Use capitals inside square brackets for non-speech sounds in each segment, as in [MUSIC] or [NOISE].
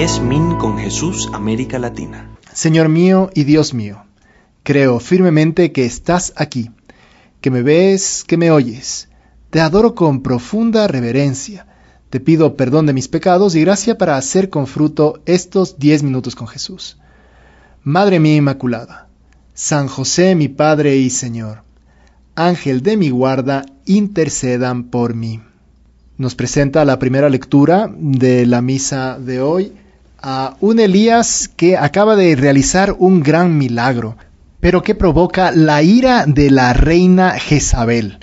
es Min con Jesús, América Latina. Señor mío y Dios mío, creo firmemente que estás aquí, que me ves, que me oyes. Te adoro con profunda reverencia. Te pido perdón de mis pecados y gracia para hacer con fruto estos diez minutos con Jesús. Madre mía Inmaculada, San José mi Padre y Señor, Ángel de mi guarda, intercedan por mí. Nos presenta la primera lectura de la misa de hoy a un Elías que acaba de realizar un gran milagro, pero que provoca la ira de la reina Jezabel.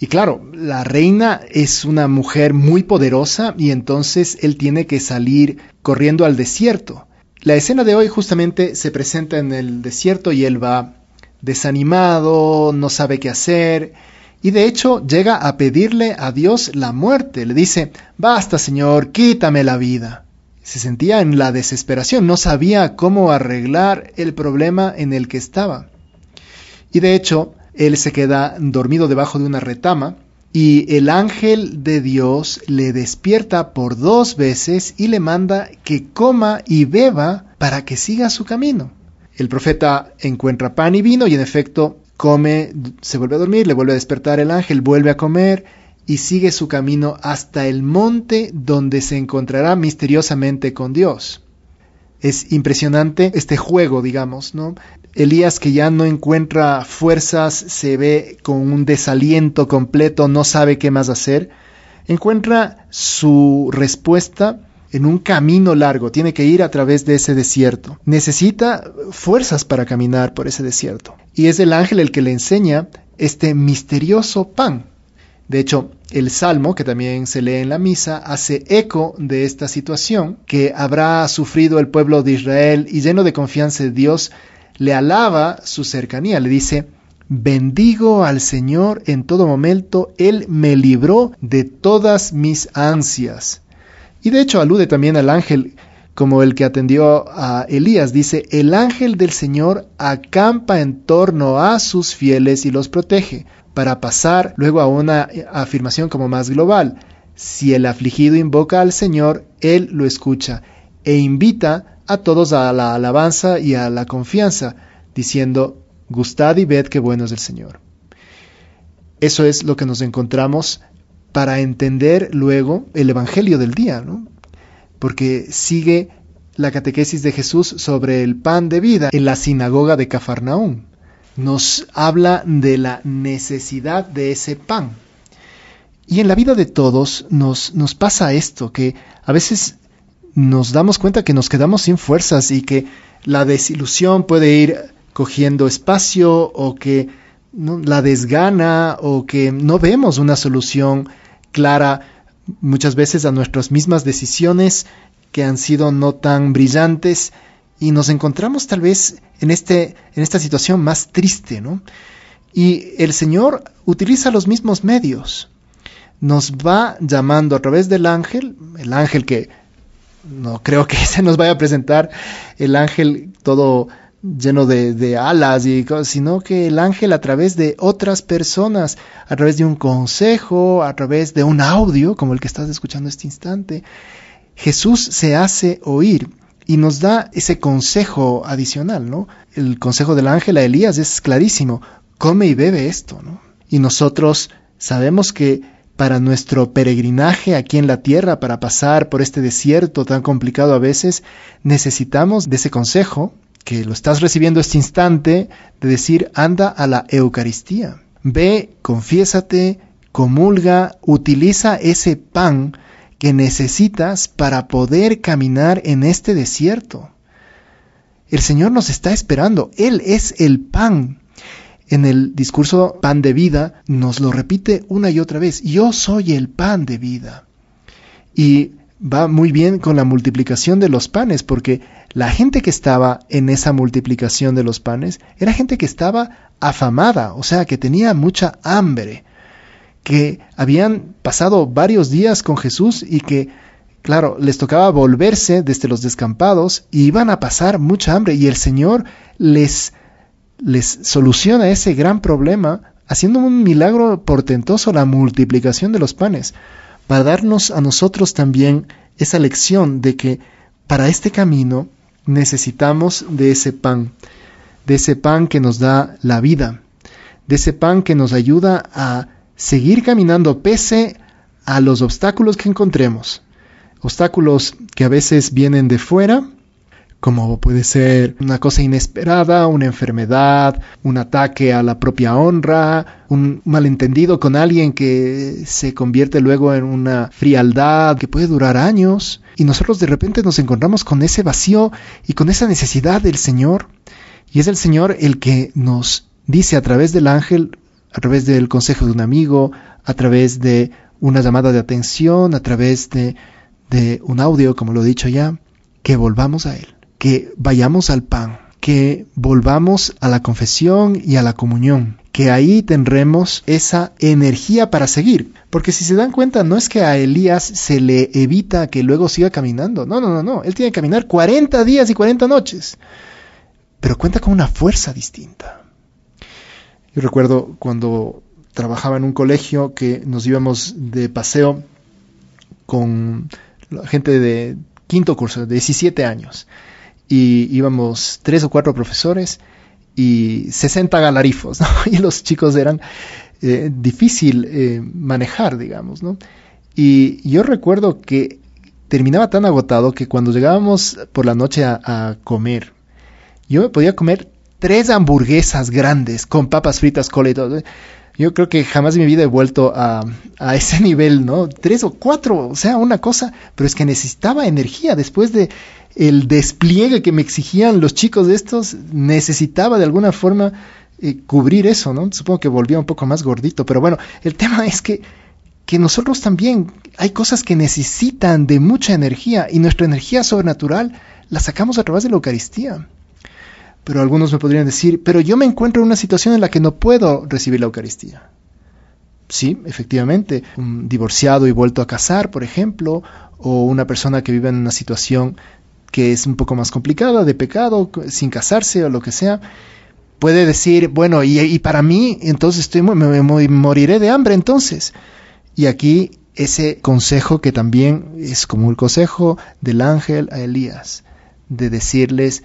Y claro, la reina es una mujer muy poderosa y entonces él tiene que salir corriendo al desierto. La escena de hoy justamente se presenta en el desierto y él va desanimado, no sabe qué hacer y de hecho llega a pedirle a Dios la muerte. Le dice, basta Señor, quítame la vida se sentía en la desesperación, no sabía cómo arreglar el problema en el que estaba. Y de hecho, él se queda dormido debajo de una retama y el ángel de Dios le despierta por dos veces y le manda que coma y beba para que siga su camino. El profeta encuentra pan y vino y en efecto come, se vuelve a dormir, le vuelve a despertar el ángel, vuelve a comer y sigue su camino hasta el monte donde se encontrará misteriosamente con Dios. Es impresionante este juego, digamos, ¿no? Elías que ya no encuentra fuerzas, se ve con un desaliento completo, no sabe qué más hacer, encuentra su respuesta en un camino largo, tiene que ir a través de ese desierto. Necesita fuerzas para caminar por ese desierto. Y es el ángel el que le enseña este misterioso pan, de hecho, el Salmo, que también se lee en la misa, hace eco de esta situación que habrá sufrido el pueblo de Israel y lleno de confianza en Dios, le alaba su cercanía, le dice, bendigo al Señor en todo momento, Él me libró de todas mis ansias. Y de hecho alude también al ángel como el que atendió a Elías, dice, el ángel del Señor acampa en torno a sus fieles y los protege para pasar luego a una eh, afirmación como más global. Si el afligido invoca al Señor, Él lo escucha e invita a todos a la alabanza y a la confianza, diciendo, gustad y ved qué bueno es el Señor. Eso es lo que nos encontramos para entender luego el Evangelio del día, ¿no? porque sigue la catequesis de Jesús sobre el pan de vida en la sinagoga de Cafarnaún nos habla de la necesidad de ese pan. Y en la vida de todos nos, nos pasa esto, que a veces nos damos cuenta que nos quedamos sin fuerzas y que la desilusión puede ir cogiendo espacio o que la desgana o que no vemos una solución clara muchas veces a nuestras mismas decisiones que han sido no tan brillantes y nos encontramos tal vez en, este, en esta situación más triste, ¿no? Y el Señor utiliza los mismos medios. Nos va llamando a través del ángel, el ángel que no creo que [LAUGHS] se nos vaya a presentar, el ángel todo lleno de, de alas y cosas, sino que el ángel a través de otras personas, a través de un consejo, a través de un audio como el que estás escuchando este instante, Jesús se hace oír y nos da ese consejo adicional, ¿no? El consejo del ángel a Elías es clarísimo, come y bebe esto, ¿no? Y nosotros sabemos que para nuestro peregrinaje aquí en la tierra, para pasar por este desierto tan complicado a veces, necesitamos de ese consejo, que lo estás recibiendo este instante, de decir, anda a la Eucaristía, ve, confiésate, comulga, utiliza ese pan que necesitas para poder caminar en este desierto. El Señor nos está esperando. Él es el pan. En el discurso pan de vida nos lo repite una y otra vez. Yo soy el pan de vida. Y va muy bien con la multiplicación de los panes, porque la gente que estaba en esa multiplicación de los panes era gente que estaba afamada, o sea, que tenía mucha hambre que habían pasado varios días con Jesús y que, claro, les tocaba volverse desde los descampados y iban a pasar mucha hambre y el Señor les, les soluciona ese gran problema haciendo un milagro portentoso, la multiplicación de los panes, para darnos a nosotros también esa lección de que para este camino necesitamos de ese pan, de ese pan que nos da la vida, de ese pan que nos ayuda a seguir caminando pese a los obstáculos que encontremos. Obstáculos que a veces vienen de fuera, como puede ser una cosa inesperada, una enfermedad, un ataque a la propia honra, un malentendido con alguien que se convierte luego en una frialdad que puede durar años, y nosotros de repente nos encontramos con ese vacío y con esa necesidad del Señor, y es el Señor el que nos dice a través del ángel, a través del consejo de un amigo, a través de una llamada de atención, a través de, un audio, como lo he dicho ya, que volvamos a Él, que vayamos al pan, que volvamos a la confesión y a la comunión, que ahí tendremos esa energía para seguir. Porque si se dan cuenta, no es que a Elías se le evita que luego siga caminando. No, no, no, no. Él tiene que caminar 40 días y 40 noches. Pero cuenta con una fuerza distinta. Yo recuerdo cuando trabajaba en un colegio que nos íbamos de paseo con gente de quinto curso, de 17 años, y íbamos tres o cuatro profesores y 60 galarifos, [LAUGHS] y los chicos eran eh, difícil eh, manejar, digamos, ¿no? Y yo recuerdo que terminaba tan agotado que cuando llegábamos por la noche a, a comer, yo me podía comer tres hamburguesas grandes con papas fritas, cola y todo. Yo creo que jamás en mi vida he vuelto a, ese [LAUGHS] nivel, ¿no? Tres o cuatro, o sea, una cosa, pero es que necesitaba energía después de el despliegue que me exigían los chicos de estos, necesitaba de alguna forma eh, cubrir eso, ¿no? Supongo que volvía un poco más gordito, pero bueno, el tema es que que nosotros también hay cosas que necesitan de mucha energía y nuestra energía sobrenatural la sacamos a través de la Eucaristía. Pero algunos me podrían decir, pero yo me encuentro en una situación en la que no puedo recibir la Eucaristía. Sí, efectivamente, divorciado y vuelto a casar, por ejemplo, o una persona que vive en una situación que es un poco más complicada, de pecado, sin casarse o lo que sea, puede decir, bueno, y, para mí, entonces estoy, me, moriré de hambre entonces. Y aquí ese consejo que también es como el consejo del ángel a Elías, de decirles,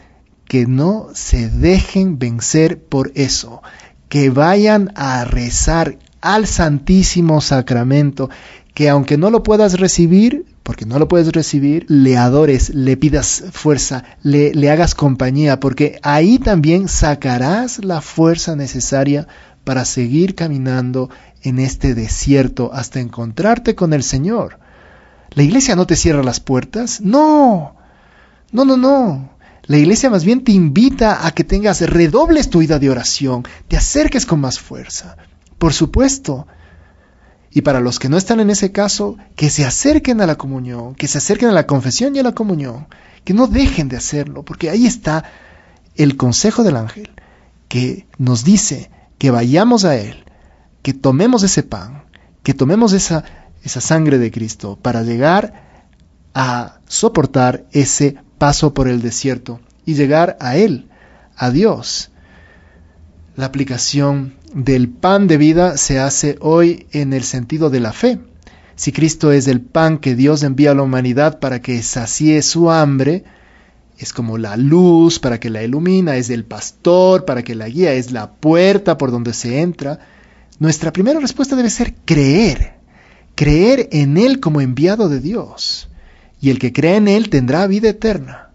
que no se dejen vencer por eso, que vayan a rezar al Santísimo Sacramento, que aunque no lo puedas recibir, porque no lo puedes recibir, le adores, le pidas fuerza, le, le hagas compañía, porque ahí también sacarás la fuerza necesaria para seguir caminando en este desierto hasta encontrarte con el Señor. ¿La iglesia no te cierra las puertas? No, no, no, no. La iglesia más bien te invita a que tengas, redobles tu vida de oración, te acerques con más fuerza. Por supuesto. Y para los que no están en ese caso, que se acerquen a la comunión, que se acerquen a la confesión y a la comunión, que no dejen de hacerlo, porque ahí está el consejo del ángel, que nos dice que vayamos a Él, que tomemos ese pan, que tomemos esa, esa sangre de Cristo para llegar a soportar ese paso por el desierto y llegar a Él, a Dios. La aplicación del pan de vida se hace hoy en el sentido de la fe. Si Cristo es el pan que Dios envía a la humanidad para que sacie su hambre, es como la luz para que la ilumina, es el pastor para que la guía, es la puerta por donde se entra. Nuestra primera respuesta debe ser creer, creer en Él como enviado de Dios. Y el que cree en Él tendrá vida eterna.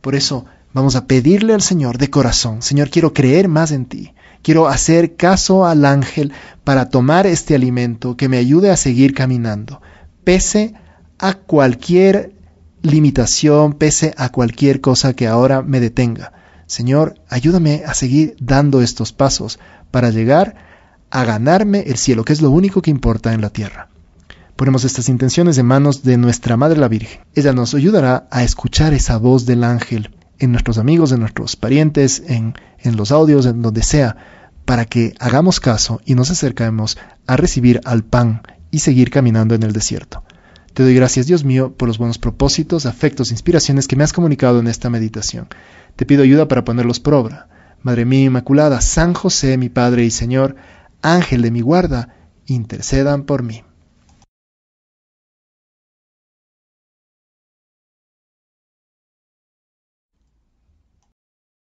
Por eso, Vamos a pedirle al Señor de corazón, Señor, quiero creer más en ti. Quiero hacer caso al ángel para tomar este alimento que me ayude a seguir caminando, pese a cualquier limitación, pese a cualquier cosa que ahora me detenga. Señor, ayúdame a seguir dando estos pasos para llegar a ganarme el cielo, que es lo único que importa en la tierra. Ponemos estas intenciones en manos de nuestra Madre la Virgen. Ella nos ayudará a escuchar esa voz del ángel en nuestros amigos, en nuestros parientes, en, en los audios, en donde sea, para que hagamos caso y nos acercamos a recibir al pan y seguir caminando en el desierto. Te doy gracias, Dios mío, por los buenos propósitos, afectos, e inspiraciones que me has comunicado en esta meditación. Te pido ayuda para ponerlos por obra. Madre mía Inmaculada, San José, mi Padre y Señor, Ángel de mi guarda, intercedan por mí.